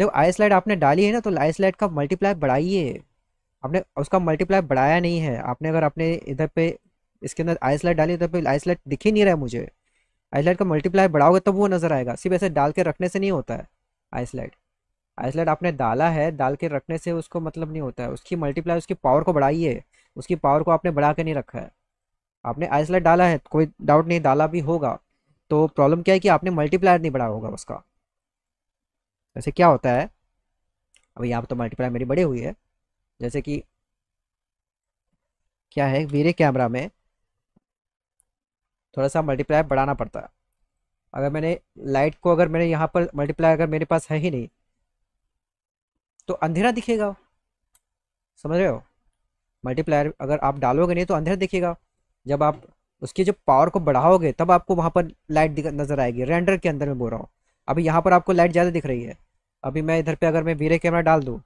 देखो आई स्लाइड आपने डाली है ना तो आई स्लाइड का मल्टीप्लाई बढ़ाइए आपने उसका मल्टीप्लाई बढ़ाया नहीं है आपने अगर आपने इधर पे इसके अंदर आई स्लाइड डाली इधर पे आई स्लाइड दिख ही नहीं रहा है मुझे आई स्लाइड का मल्टीप्लाई बढ़ाओगे तब वो नज़र आएगा सिर्फ ऐसे डाल के रखने से नहीं होता है आई स्लाइड आई स्लाइड आपने डाला है डाल के रखने से उसको मतलब नहीं होता है उसकी मल्टीप्लाई उसकी पावर को बढ़ाइए उसकी पावर को आपने बढ़ा के नहीं रखा है आपने आई स्लाइड डाला है कोई डाउट नहीं डाला भी होगा तो प्रॉब्लम क्या है कि आपने मल्टीप्लायर नहीं बढ़ाया होगा उसका वैसे क्या होता है अब यहाँ पर तो मल्टीप्लाई मेरी बड़ी हुई है जैसे कि क्या है वीरे कैमरा में थोड़ा सा मल्टीप्लाई बढ़ाना पड़ता है अगर मैंने लाइट को अगर मैंने यहाँ पर मल्टीप्लाई अगर मेरे पास है ही नहीं तो अंधेरा दिखेगा समझ रहे हो मल्टीप्लायर अगर आप डालोगे नहीं तो अंधेरा दिखेगा जब आप उसकी जो पावर को बढ़ाओगे तब आपको वहाँ पर लाइट नज़र आएगी रेंडर के अंदर में बोल रहा हूँ अभी यहाँ पर आपको लाइट ज़्यादा दिख रही है अभी मैं इधर पे अगर मैं वीरे कैमरा डाल दूँ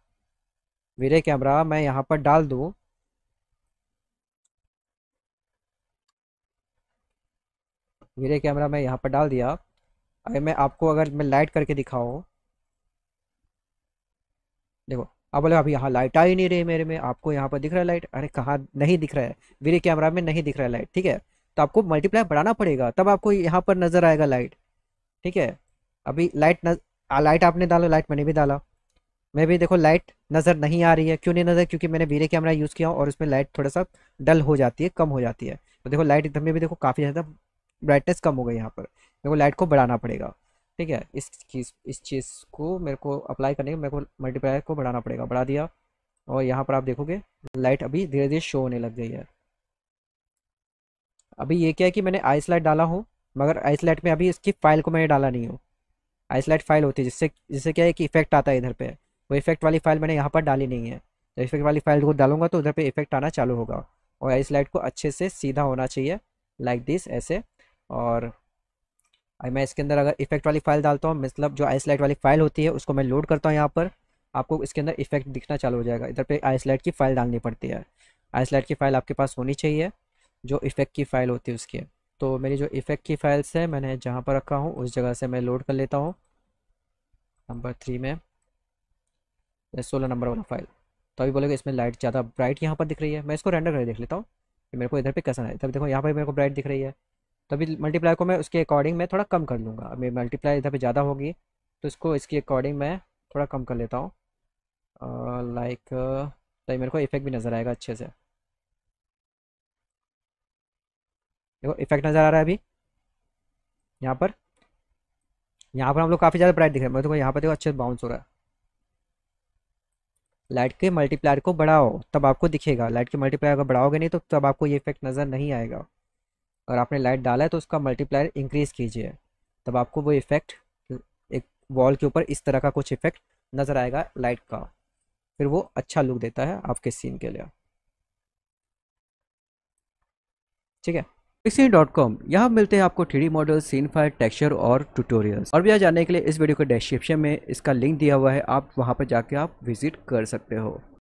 वीरे कैमरा मैं यहाँ पर डाल दूँ वीरे कैमरा मैं यहाँ पर डाल दिया अगर मैं आपको अगर मैं लाइट करके दिखाऊँ देखो आप बोले अभी यहाँ लाइट आ ही नहीं रही मेरे में आपको यहाँ पर दिख रहा है लाइट अरे कहाँ नहीं दिख रहा है वीरे कैमरा में नहीं दिख रहा है लाइट ठीक है तो आपको मल्टीप्लाई बढ़ाना पड़ेगा तब आपको यहाँ पर नज़र आएगा लाइट ठीक है अभी लाइट न आ, लाइट आपने डाला लाइट मैंने भी डाला मैं भी देखो लाइट नज़र नहीं आ रही है क्यों नहीं नज़र क्योंकि मैंने वीरे कैमरा यूज़ किया और उसमें लाइट थोड़ा सा डल हो जाती है कम हो जाती है तो देखो लाइट एकदम में भी देखो काफ़ी ज़्यादा ब्राइटनेस कम हो गई यहाँ पर देखो लाइट को बढ़ाना पड़ेगा ठीक है इस चीज़ इस चीज़ को मेरे को अप्लाई करने के मेरे को मल्टीप्लायर को बढ़ाना पड़ेगा बढ़ा दिया और यहाँ पर आप देखोगे लाइट अभी धीरे धीरे शो होने लग गई है अभी ये क्या है कि मैंने आइस लाइट डाला हूँ मगर आइस लाइट में अभी इसकी फाइल को मैंने डाला नहीं हूँ आइसोलेट फाइल होती है जिससे जिससे क्या है कि इफेक्ट आता है इधर पे वो इफेक्ट वाली फाइल मैंने यहाँ पर डाली नहीं है तो इफेक्ट वाली फाइल को डालूंगा तो उधर पे इफेक्ट आना चालू होगा और आइसोलेट को अच्छे से सीधा होना चाहिए लाइक like दिस ऐसे और मैं इसके अंदर अगर इफेक्ट वाली फाइल डालता हूँ मतलब जो आइसोलेट वाली फाइल होती है उसको मैं लोड करता हूँ यहाँ पर आपको इसके अंदर इफेक्ट दिखना चालू हो जाएगा इधर पर आइसोलेट की फ़ाइल डालनी पड़ती है आइसोलेट की फ़ाइल आपके पास होनी चाहिए जो इफेक्ट की फ़ाइल होती है उसकी तो मेरी जो इफ़ेक्ट की फाइल्स है मैंने जहाँ पर रखा हूँ उस जगह से मैं लोड कर लेता हूँ नंबर थ्री में सोलह नंबर वाला फाइल तो अभी बोलेगा इसमें लाइट ज़्यादा ब्राइट यहाँ पर दिख रही है मैं इसको रेंडर करके देख लेता हूँ कि मेरे को इधर पे कैसा है तब देखो यहाँ पर मेरे को ब्राइट दिख रही है तभी मल्टीप्लाई को मैं उसके अकॉर्डिंग में थोड़ा कम कर लूँगा अभी मल्टीप्लाई इधर पर ज़्यादा होगी तो इसको इसके अकॉर्डिंग मैं थोड़ा कम कर लेता हूँ लाइक तभी तो मेरे को इफेक्ट भी नज़र आएगा अच्छे से देखो इफेक्ट नज़र आ रहा है अभी यहाँ पर यहाँ पर हम लोग काफ़ी ज़्यादा ब्राइट दिख रहे हैं देखो यहाँ पर देखो अच्छे बाउंस हो रहा है लाइट के मल्टीप्लायर को बढ़ाओ तब आपको दिखेगा लाइट के मल्टीप्लायर अगर बढ़ाओगे नहीं तो तब आपको ये इफेक्ट नज़र नहीं आएगा अगर आपने लाइट डाला है तो उसका मल्टीप्लायर इंक्रीज़ कीजिए तब आपको वो इफेक्ट एक वॉल के ऊपर इस तरह का कुछ इफेक्ट नज़र आएगा लाइट का फिर वो अच्छा लुक देता है आपके सीन के लिए ठीक है इसी डॉट कॉम यहाँ मिलते हैं आपको three model scene fire texture और ट्यूटोरियल्स और भी यहाँ जानने के लिए इस वीडियो के डिस्क्रिप्शन में इसका लिंक दिया हुआ है आप वहाँ पर जाके आप विजिट कर सकते हो